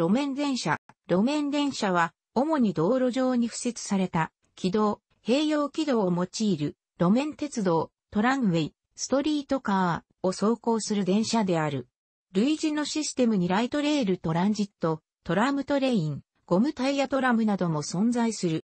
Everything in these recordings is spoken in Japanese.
路面電車。路面電車は、主に道路上に付設された、軌道、併用軌道を用いる、路面鉄道、トランウェイ、ストリートカーを走行する電車である。類似のシステムにライトレールトランジット、トラムトレイン、ゴムタイヤトラムなども存在する。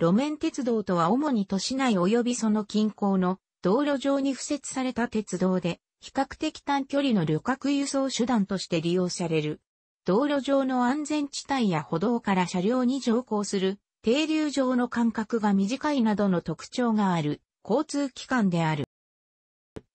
路面鉄道とは主に都市内及びその近郊の道路上に付設された鉄道で、比較的短距離の旅客輸送手段として利用される。道路上の安全地帯や歩道から車両に乗降する、停留場の間隔が短いなどの特徴がある交通機関である。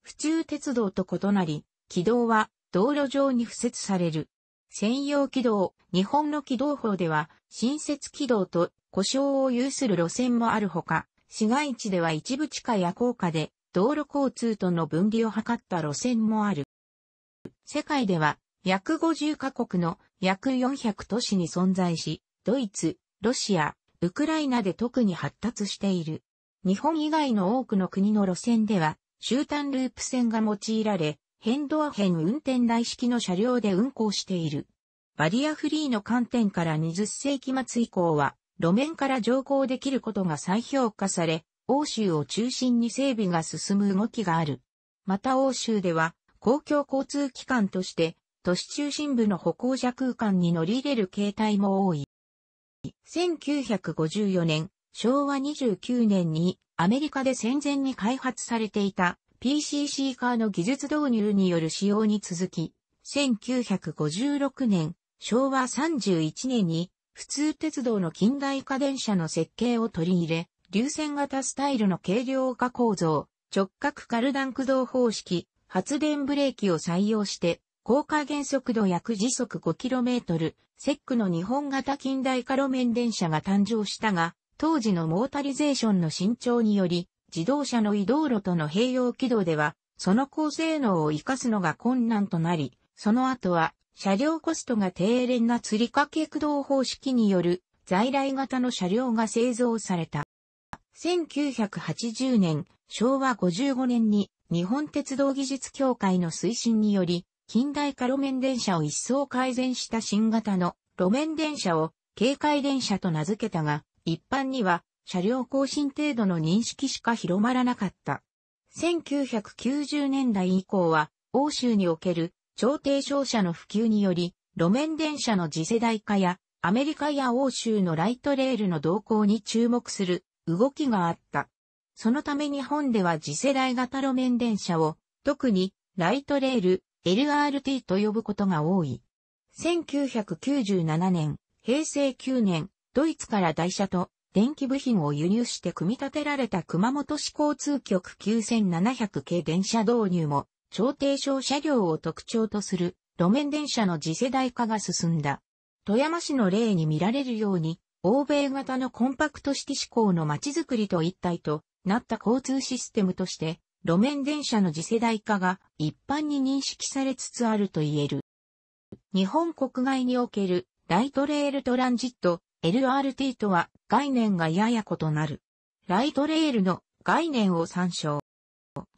普通鉄道と異なり、軌道は道路上に付設される。専用軌道、日本の軌道法では、新設軌道と故障を有する路線もあるほか、市街地では一部地下や高架で道路交通との分離を図った路線もある。世界では約50カ国の約400都市に存在し、ドイツ、ロシア、ウクライナで特に発達している。日本以外の多くの国の路線では、終端ループ線が用いられ、変動編運転台式の車両で運行している。バリアフリーの観点から20世紀末以降は、路面から乗降できることが再評価され、欧州を中心に整備が進む動きがある。また欧州では、公共交通機関として、都市中心部の歩行者空間に乗り入れる形態も多い。1954年、昭和29年にアメリカで戦前に開発されていた PCC カーの技術導入による使用に続き、1956年、昭和31年に普通鉄道の近代化電車の設計を取り入れ、流線型スタイルの軽量化構造、直角カルダン駆動方式、発電ブレーキを採用して、高架原速度約時速 5km、セックの日本型近代化路面電車が誕生したが、当時のモータリゼーションの伸長により、自動車の移動路との併用軌道では、その高性能を活かすのが困難となり、その後は、車両コストが低廉な釣り掛け駆動方式による在来型の車両が製造された。1980年、昭和55年に日本鉄道技術協会の推進により、近代化路面電車を一層改善した新型の路面電車を警戒電車と名付けたが、一般には車両更新程度の認識しか広まらなかった。1990年代以降は、欧州における超低商車の普及により、路面電車の次世代化や、アメリカや欧州のライトレールの動向に注目する動きがあった。そのため日本では次世代型路面電車を、特にライトレール、LRT と呼ぶことが多い。1997年、平成9年、ドイツから台車と電気部品を輸入して組み立てられた熊本市交通局9700系電車導入も、超低床車両を特徴とする路面電車の次世代化が進んだ。富山市の例に見られるように、欧米型のコンパクトシティ志向の街づくりと一体となった交通システムとして、路面電車の次世代化が一般に認識されつつあると言える。日本国外におけるライトレールトランジット LRT とは概念がやや異なる。ライトレールの概念を参照。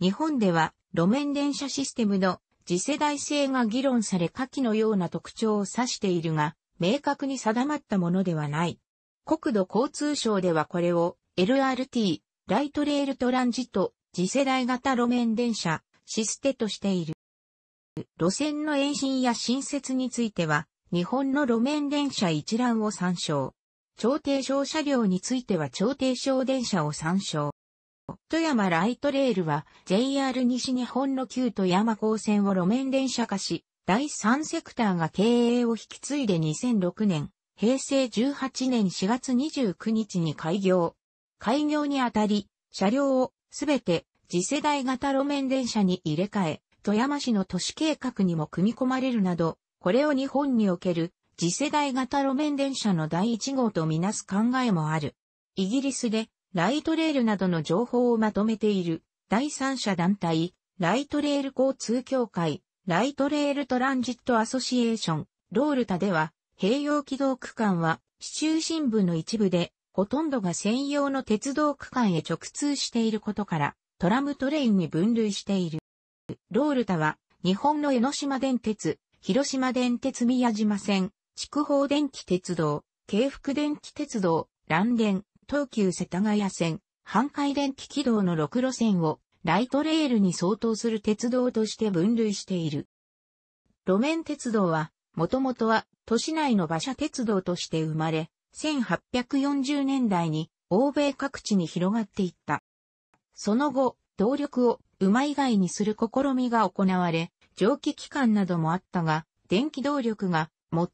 日本では路面電車システムの次世代性が議論され下記のような特徴を指しているが、明確に定まったものではない。国土交通省ではこれを LRT、ライトレールトランジット次世代型路面電車、システとしている。路線の延伸や新設については、日本の路面電車一覧を参照。超低床車両については超低床電車を参照。富山ライトレールは JR 西日本の旧富山高線を路面電車化し、第3セクターが経営を引き継いで2006年、平成18年4月29日に開業。開業にあたり、車両をすべて次世代型路面電車に入れ替え、富山市の都市計画にも組み込まれるなど、これを日本における次世代型路面電車の第1号とみなす考えもある。イギリスでライトレールなどの情報をまとめている第三者団体、ライトレール交通協会、ライトレールトランジットアソシエーション、ロールタでは、併用軌道区間は、市中心部の一部で、ほとんどが専用の鉄道区間へ直通していることから、トラムトレインに分類している。ロールタは、日本の江ノ島電鉄、広島電鉄宮島線、筑豊電気鉄道、京福電気鉄道、蘭電、東急世田谷線、阪海電気軌道の6路線をライトレールに相当する鉄道として分類している。路面鉄道は、もともとは都市内の馬車鉄道として生まれ、1840年代に欧米各地に広がっていった。その後、動力を馬以外にする試みが行われ、蒸気機関などもあったが、電気動力が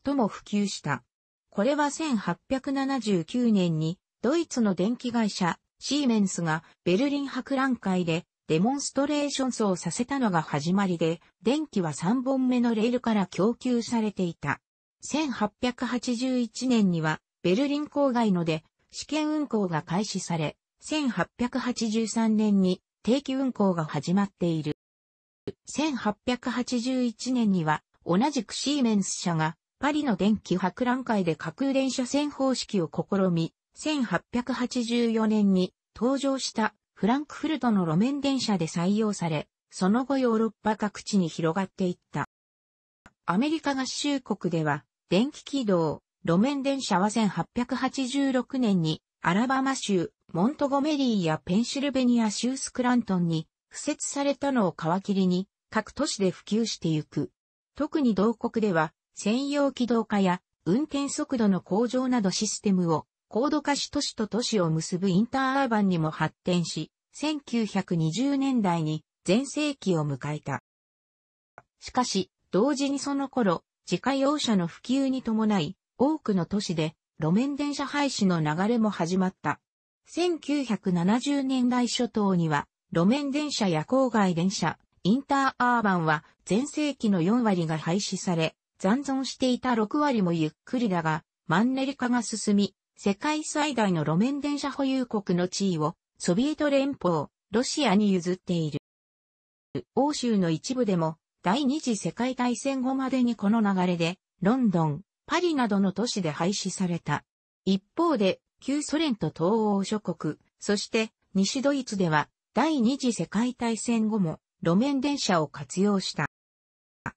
最も普及した。これは1879年にドイツの電気会社シーメンスがベルリン博覧会でデモンストレーション層をさせたのが始まりで、電気は3本目のレールから供給されていた。1881年にはベルリン郊外ので試験運行が開始され、1883年に定期運行が始まっている。1881年には同じくシーメンス社がパリの電気博覧会で架空電車線方式を試み、1884年に登場したフランクフルトの路面電車で採用され、その後ヨーロッパ各地に広がっていった。アメリカ合衆国では電気軌道、路面電車は1886年にアラバマ州モントゴメリーやペンシルベニア州スクラントンに付設されたのを皮切りに各都市で普及してゆく。特に同国では専用機動化や運転速度の向上などシステムを高度化し都市と都市を結ぶインターアーバンにも発展し、1920年代に全盛期を迎えた。しかし、同時にその頃、自家用車の普及に伴い、多くの都市で路面電車廃止の流れも始まった。1970年代初頭には、路面電車や郊外電車、インターアーバンは全盛期の4割が廃止され、残存していた6割もゆっくりだが、マンネリ化が進み、世界最大の路面電車保有国の地位をソビエト連邦、ロシアに譲っている。欧州の一部でも第二次世界大戦後までにこの流れでロンドン、パリなどの都市で廃止された。一方で旧ソ連と東欧諸国、そして西ドイツでは第二次世界大戦後も路面電車を活用した。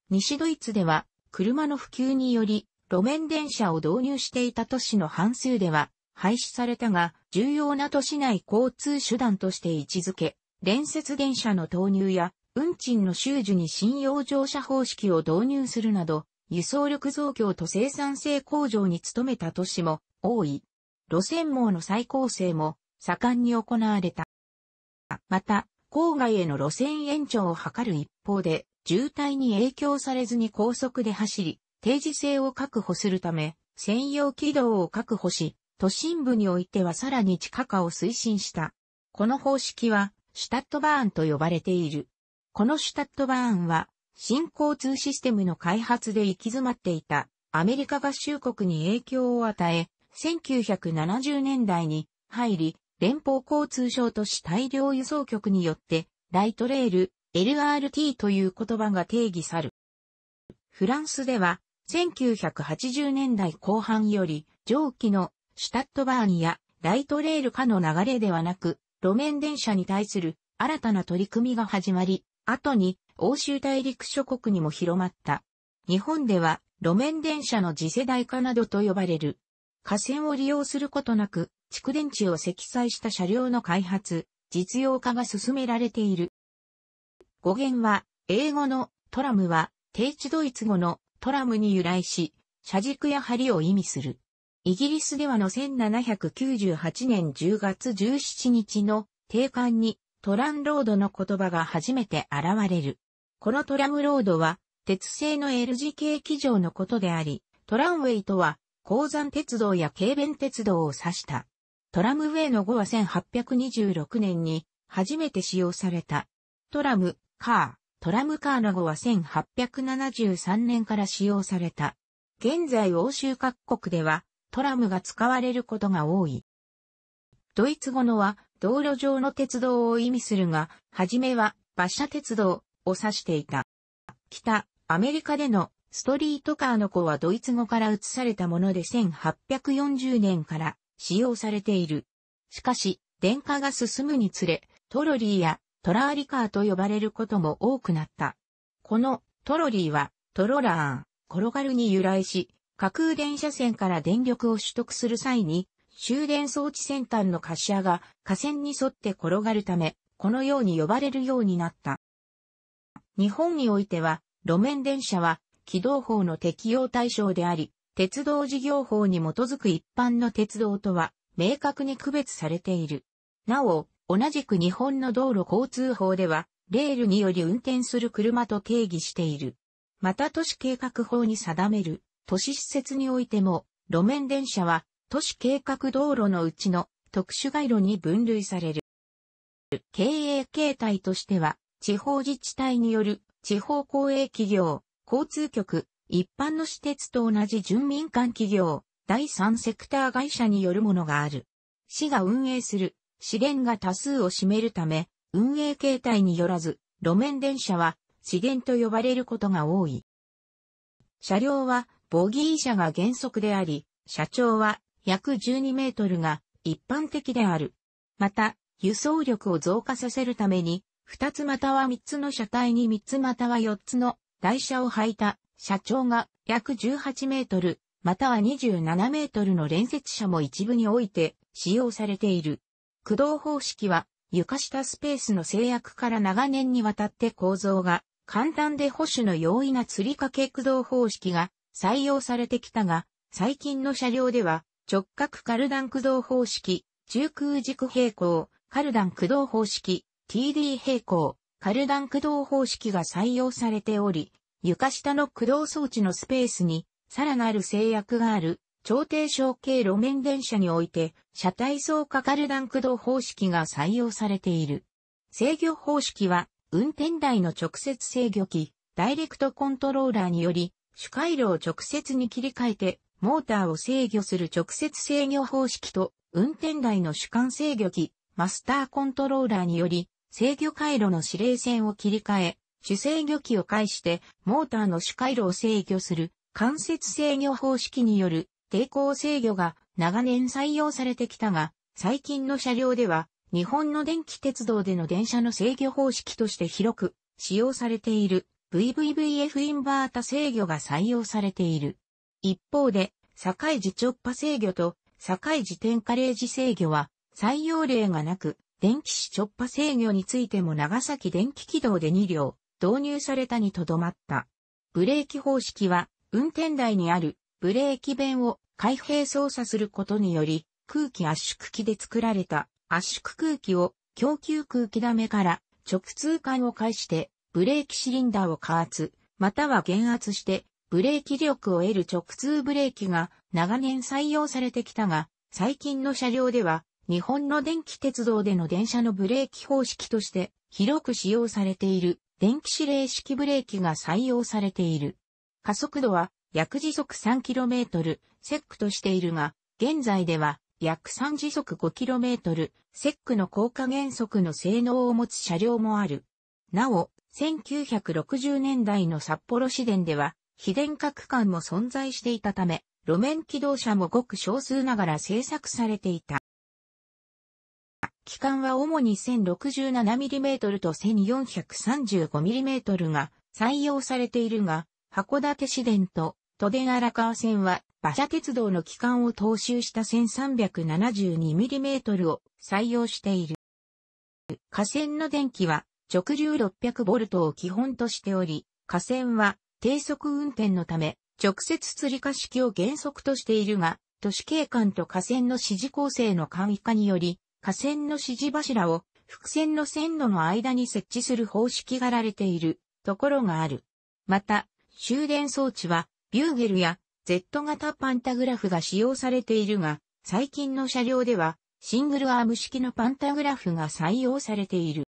西ドイツでは車の普及により路面電車を導入していた都市の半数では廃止されたが重要な都市内交通手段として位置づけ、連接電車の投入や運賃の収受に信用乗車方式を導入するなど、輸送力増強と生産性向上に努めた都市も多い。路線網の再構成も盛んに行われた。また、郊外への路線延長を図る一方で、渋滞に影響されずに高速で走り、定時性を確保するため、専用軌道を確保し、都心部においてはさらに地下化を推進した。この方式は、シュタットバーンと呼ばれている。このシュタットバーンは、新交通システムの開発で行き詰まっていたアメリカ合衆国に影響を与え、1970年代に入り、連邦交通省都市大量輸送局によって、ライトレール、LRT という言葉が定義さる。フランスでは、1980年代後半より、上記のシュタットバーンやライトレール化の流れではなく、路面電車に対する新たな取り組みが始まり、後に欧州大陸諸国にも広まった。日本では路面電車の次世代化などと呼ばれる河線を利用することなく、蓄電池を積載した車両の開発、実用化が進められている。語源は、英語のトラムは、低地ドイツ語のトラムに由来し、車軸や針を意味する。イギリスではの1798年10月17日の定款にトランロードの言葉が初めて現れる。このトラムロードは鉄製の L 字形機場のことであり、トランウェイとは鉱山鉄道や軽便鉄道を指した。トラムウェイの語は1826年に初めて使用された。トラム、カー、トラムカーの語は1873年から使用された。現在欧州各国ではトラムが使われることが多い。ドイツ語のは道路上の鉄道を意味するが、はじめは馬車鉄道を指していた。北、アメリカでのストリートカーの子はドイツ語から移されたもので1840年から使用されている。しかし、電化が進むにつれ、トロリーやトラーリカーと呼ばれることも多くなった。このトロリーはトロラー転がるに由来し、架空電車線から電力を取得する際に、終電装置先端の滑車が架線に沿って転がるため、このように呼ばれるようになった。日本においては、路面電車は軌道法の適用対象であり、鉄道事業法に基づく一般の鉄道とは明確に区別されている。なお、同じく日本の道路交通法では、レールにより運転する車と定義している。また都市計画法に定める都市施設においても、路面電車は都市計画道路のうちの特殊街路に分類される。経営形態としては、地方自治体による地方公営企業、交通局、一般の私鉄と同じ準民間企業、第三セクター会社によるものがある。市が運営する、市電が多数を占めるため、運営形態によらず、路面電車は、市電と呼ばれることが多い。車両は、ボギー車が原則であり、車長は、約12メートルが、一般的である。また、輸送力を増加させるために、二つまたは三つの車体に三つまたは四つの台車を履いた車長が約18メートル、または27メートルの連接車も一部において使用されている。駆動方式は床下スペースの制約から長年にわたって構造が簡単で保守の容易な吊り掛け駆動方式が採用されてきたが、最近の車両では直角カルダン駆動方式、中空軸平行、カルダン駆動方式、TD 平行、カルダン駆動方式が採用されており、床下の駆動装置のスペースに、さらなる制約がある、超低小径路面電車において、車体層化カルダン駆動方式が採用されている。制御方式は、運転台の直接制御機、ダイレクトコントローラーにより、主回路を直接に切り替えて、モーターを制御する直接制御方式と、運転台の主管制御機、マスターコントローラーにより、制御回路の指令線を切り替え、主制御機を介してモーターの主回路を制御する間接制御方式による抵抗制御が長年採用されてきたが、最近の車両では日本の電気鉄道での電車の制御方式として広く使用されている VVVF インバータ制御が採用されている。一方で、境時直波制御と境時点カレージ制御は採用例がなく、電気子直波制御についても長崎電気軌道で2両導入されたにとどまった。ブレーキ方式は運転台にあるブレーキ弁を開閉操作することにより空気圧縮機で作られた圧縮空気を供給空気ダメから直通管を介してブレーキシリンダーを加圧または減圧してブレーキ力を得る直通ブレーキが長年採用されてきたが最近の車両では日本の電気鉄道での電車のブレーキ方式として広く使用されている電気指令式ブレーキが採用されている。加速度は約時速 3km セックとしているが、現在では約3時速 5km セックの効果減速の性能を持つ車両もある。なお、1960年代の札幌市電では、非電化区間も存在していたため、路面機動車もごく少数ながら製作されていた。機関は主に 1067mm と 1435mm が採用されているが、函館市電と都電荒川線は馬車鉄道の機関を踏襲した 1372mm を採用している。架線の電気は直流 600V を基本としており、架線は低速運転のため直接釣り化式を原則としているが、都市景観と架線の指示構成の簡易化により、架線の指示柱を複線の線路の間に設置する方式がられているところがある。また、終電装置は、ビューゲルや Z 型パンタグラフが使用されているが、最近の車両では、シングルアーム式のパンタグラフが採用されている。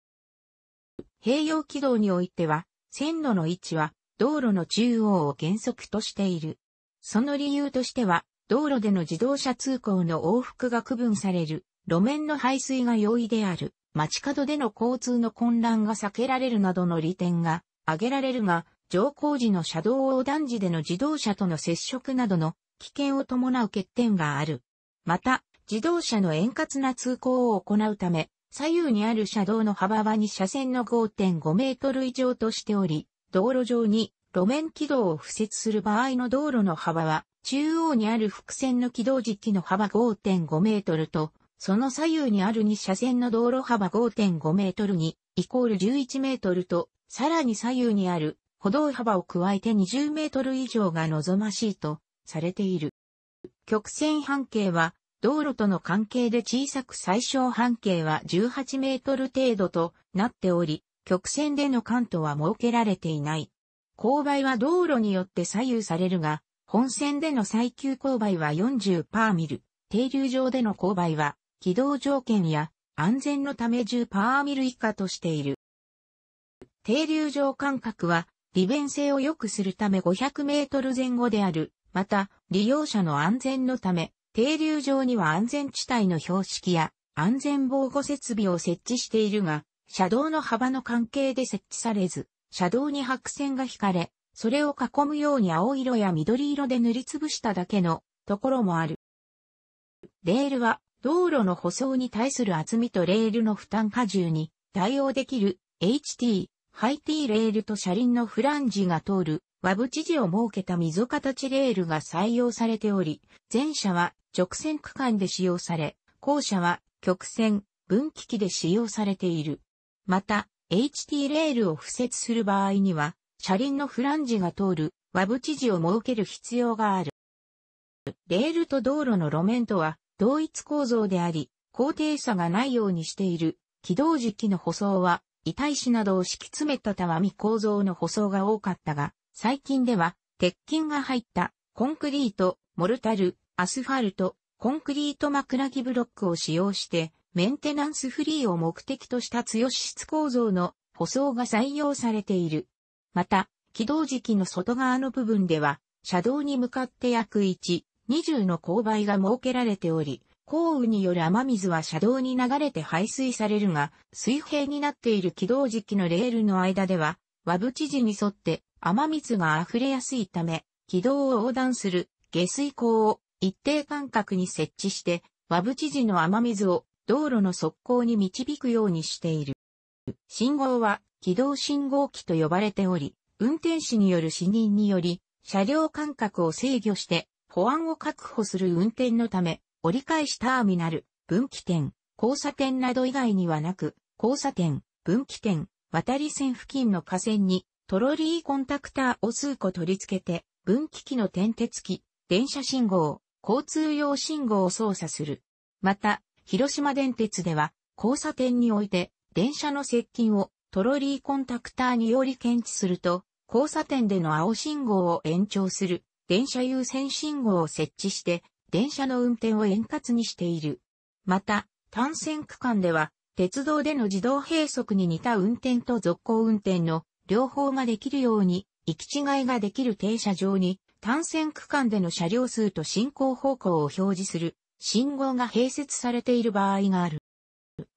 併用軌道においては、線路の位置は道路の中央を原則としている。その理由としては、道路での自動車通行の往復が区分される路面の排水が容易である、街角での交通の混乱が避けられるなどの利点が挙げられるが、乗降時の車道横断時での自動車との接触などの危険を伴う欠点がある。また、自動車の円滑な通行を行うため、左右にある車道の幅は2車線の5.5メートル以上としており、道路上に路面軌道を付設する場合の道路の幅は、中央にある伏線の軌道時期の幅5.5メートルと、その左右にある2車線の道路幅5.5メートルに、イコール11メートルと、さらに左右にある歩道幅を加えて20メートル以上が望ましいとされている。曲線半径は道路との関係で小さく最小半径は18メートル程度となっており、曲線での関東は設けられていない。勾配は道路によって左右されるが、本線での最急勾配は40パーミル、停留場での勾配は起動条件や安全のため10パーミル以下としている。停留場間隔は利便性を良くするため500メートル前後である。また、利用者の安全のため、停留場には安全地帯の標識や安全防護設備を設置しているが、車道の幅の関係で設置されず、車道に白線が引かれ、それを囲むように青色や緑色で塗りつぶしただけのところもある。レールは道路の舗装に対する厚みとレールの負担荷重に対応できる HT、ハイ T レールと車輪のフランジが通る和知事を設けた溝形レールが採用されており、前者は直線区間で使用され、後者は曲線、分岐器で使用されている。また、HT レールを敷設する場合には、車輪のフランジが通る和知事を設ける必要がある。レールと道路の路面とは同一構造であり、高低差がないようにしている、軌道期の舗装は、遺体紙などを敷き詰めたたわみ構造の舗装が多かったが、最近では、鉄筋が入った、コンクリート、モルタル、アスファルト、コンクリート枕木ブロックを使用して、メンテナンスフリーを目的とした強し質構造の舗装が採用されている。また、軌道期の外側の部分では、車道に向かって約1、20の勾配が設けられており、降雨による雨水は車道に流れて排水されるが、水平になっている軌道時期のレールの間では、和知事に沿って雨水が溢れやすいため、軌道を横断する下水口を一定間隔に設置して、和知事の雨水を道路の側溝に導くようにしている。信号は軌道信号機と呼ばれており、運転士による死人により、車両間隔を制御して保安を確保する運転のため、折り返しターミナル、分岐点、交差点など以外にはなく、交差点、分岐点、渡り線付近の河川に、トロリーコンタクターを数個取り付けて、分岐器の点鉄機、電車信号、交通用信号を操作する。また、広島電鉄では、交差点において、電車の接近をトロリーコンタクターにより検知すると、交差点での青信号を延長する電車優先信号を設置して、電車の運転を円滑にしている。また、単線区間では、鉄道での自動閉塞に似た運転と続行運転の両方ができるように、行き違いができる停車場に、単線区間での車両数と進行方向を表示する信号が併設されている場合がある。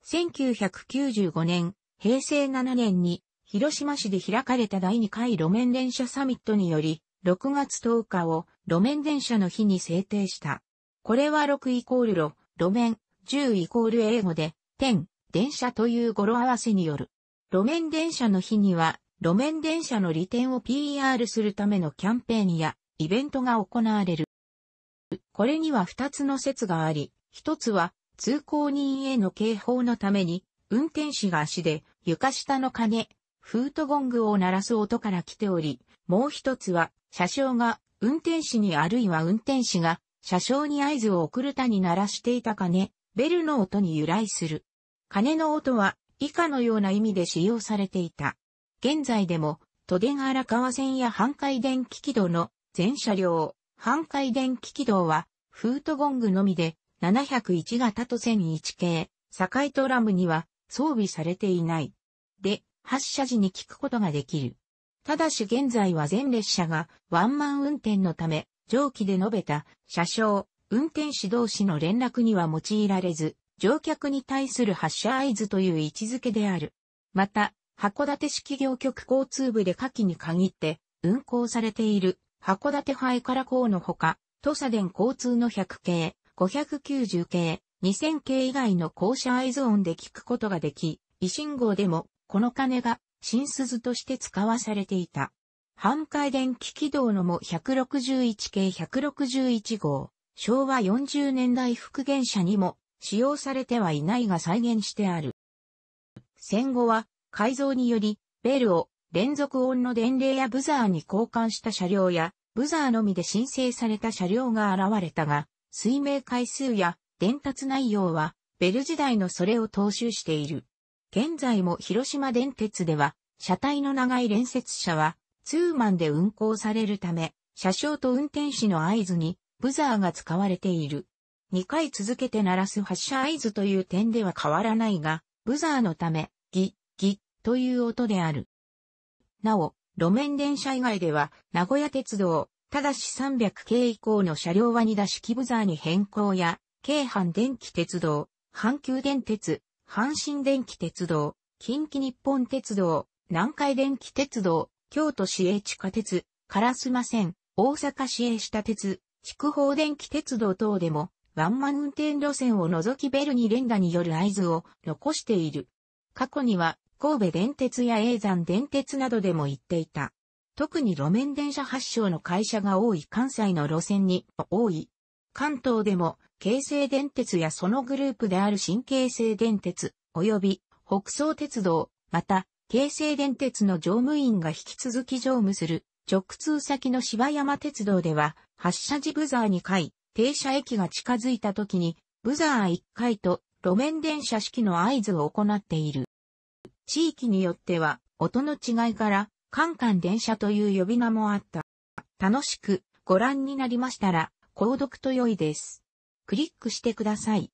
1995年、平成7年に広島市で開かれた第2回路面電車サミットにより、6月10日を路面電車の日に制定した。これは6イコール路、路面、10イコール英語で、点、電車という語呂合わせによる。路面電車の日には、路面電車の利点を PR するためのキャンペーンやイベントが行われる。これには2つの説があり、1つは通行人への警報のために、運転士が足で床下の鐘、フートゴングを鳴らす音から来ており、もう一つは、車掌が運転士にあるいは運転士が車掌に合図を送る他に鳴らしていた鐘、ベルの音に由来する。鐘の音は以下のような意味で使用されていた。現在でも、都電荒川線や半回電気軌道の全車両、半回電気軌道は、フートゴングのみで、701型と1001系、堺トラムには装備されていない。で、発車時に聞くことができる。ただし現在は全列車がワンマン運転のため、上記で述べた車掌、運転士同士の連絡には用いられず、乗客に対する発車合図という位置づけである。また、函館市企業局交通部で下記に限って運行されている函館イから港のほか、土佐電交通の100系、590系、2000系以外の降車合図音で聞くことができ、維新号でもこの鐘が新鈴として使わされていた。半回電気軌道のも161系161号、昭和40年代復元車にも使用されてはいないが再現してある。戦後は改造により、ベルを連続音の伝令やブザーに交換した車両や、ブザーのみで申請された車両が現れたが、水明回数や伝達内容は、ベル時代のそれを踏襲している。現在も広島電鉄では、車体の長い連接車は、ツーマンで運行されるため、車掌と運転士の合図に、ブザーが使われている。2回続けて鳴らす発車合図という点では変わらないが、ブザーのため、ギ、ギという音である。なお、路面電車以外では、名古屋鉄道、ただし300系以降の車両は2打式ブザーに変更や、京阪電気鉄道、阪急電鉄、阪神電気鉄道、近畿日本鉄道、南海電気鉄道、京都市営地下鉄、烏丸線、大阪市営下鉄、筑豊電気鉄道等でも、ワンマン運転路線を除きベルに連打による合図を残している。過去には、神戸電鉄や永山電鉄などでも行っていた。特に路面電車発祥の会社が多い関西の路線に多い。関東でも京成電鉄やそのグループである新京成電鉄、及び北総鉄道、また、京成電鉄の乗務員が引き続き乗務する直通先の芝山鉄道では、発車時ブザー2回、停車駅が近づいた時に、ブザー1回と路面電車式の合図を行っている。地域によっては、音の違いから、カンカン電車という呼び名もあった。楽しくご覧になりましたら、購読と良いです。クリックしてください。